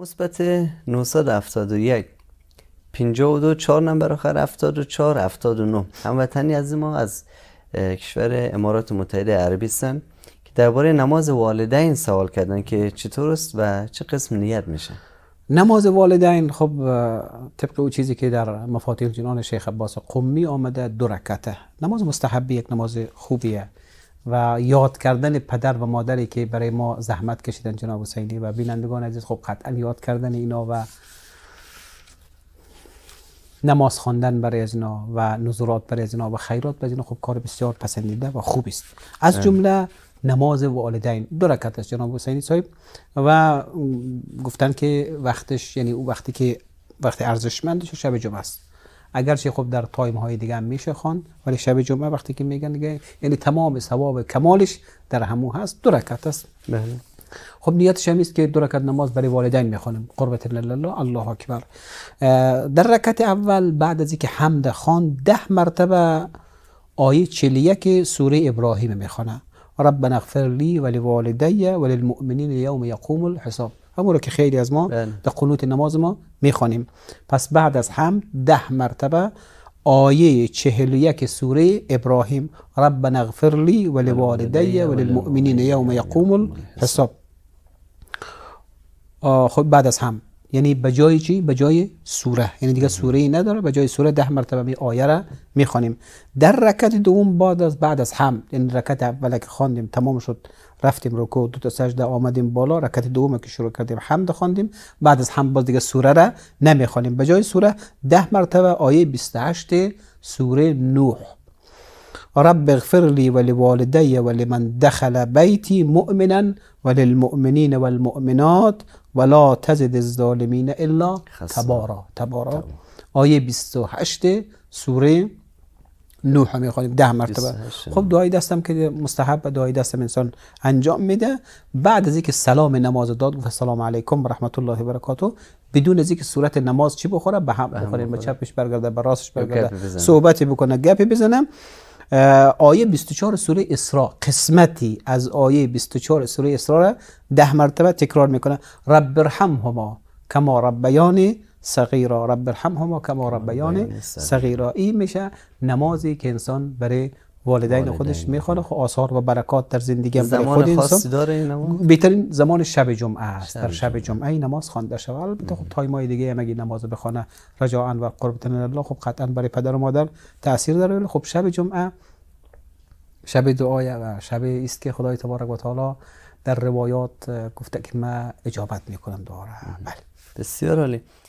مثبت 971 52 4 نمبر آخر 74 79 هموطنی از ما از کشور امارات متحده عربی هستن که درباره نماز والدین سوال کردن که چطور است و چه قسم نیت میشه نماز والدین خب طبق او چیزی که در مفاتیح جنان شیخ عباس قمی آمده دو رکعته نماز مستحبی یک نماز خوبیه و یاد کردن پدر و مادری که برای ما زحمت کشیدن جناب حسینی و بینندگان عزیز خب قطعا یاد کردن اینا و نماز خواندن برای از اینا و نظرات برای از اینا و خیرات برای از اینا خب کار بسیار پسندیده و خوب است از جمله نماز والدین دو رکعت است جناب حسینی صاحب و گفتن که وقتش یعنی او وقتی که وقت ارزشمندش شب جمعه است اگر اگرچه خب در تایم های دیگه هم میشه خوان ولی شب جمعه وقتی که میگن دیگه یعنی تمام ثواب کمالش در همو هست دو رکعت است بله خب نیتش هم است که دو رکعت نماز برای والدین میخونیم قربت الله الله اکبر در رکعت اول بعد از اینکه حمد خوان ده مرتبه آیه 41 سوره ابراهیم میخوانه ربنا اغفر لي ولوالدي وللمؤمنين یوم يقوم الحساب همون رو که خیلی از ما بله. در قنوت نماز ما میخوانیم پس بعد از هم ده مرتبه آیه چهل یک سوره ابراهیم ربنا نغفر لی ولی المؤمنین یوم یقوم الحساب خب بعد از هم یعنی به جای چی به جای سوره یعنی دیگه سوره ای نداره به جای سوره ده مرتبه می آیه را میخوانیم در رکعت دوم بعد از بعد از هم یعنی رکعت اول که خواندیم تمام شد رفتیم رکوع دو تا سجده آمدیم بالا رکعت دوم که شروع کردیم حمد خواندیم بعد از هم باز دیگه سوره را نمیخوانیم به جای سوره ده مرتبه آیه 28 سوره نوح رب اغفر لي ولوالدي ولمن دخل بيتي مؤمنا وللمؤمنين والمؤمنات ولا تزد الظالمين الا تبارا تبارا آیه 28 سوره نوح می خوانیم ده مرتبه خب دعای دستم که مستحب دعای دستم انسان انجام میده بعد از اینکه سلام نماز داد گفت سلام علیکم و رحمت الله و برکاته بدون از اینکه صورت نماز چی بخوره به هم بخوریم به چپش برگرده به راستش برگرده صحبتی بکنه گپی بزنم آیه 24 سوره اسراء قسمتی از آیه 24 سوره اسراء را ده مرتبه تکرار میکنه رب ارحمهما کما ربیان صغیرا رب ارحمهما کما ربیانی صغیرا این میشه نمازی که انسان برای والدین خودش میخوانه خب آثار و برکات در زندگی زمان برای خود این بهترین زمان شب جمعه است در شب جمعه این نماز خوانده شود البته خب دیگه هم اگه نماز بخونه رجاء و قربتن الله خب قطعا برای پدر و مادر تاثیر داره خب شب جمعه شب دعای و شب است که خدای تبارک و تعالی در روایات گفته که من اجابت میکنم دعا را بله بسیار عالی